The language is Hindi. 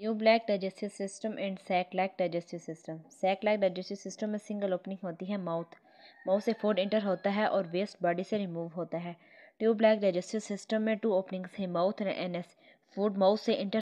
ट्यूबलैक digestive system and saclike digestive system saclike digestive system में सिंगल ओपनिंग होती है माउथ माउथ से फूड इंटर होता है और वेस्ट बॉडी से रिमूव होता है ट्यूबलैक डाइजेस्टिव सिस्टम में टू ओपनिंग्स है mouth and anus food mouth से इंटर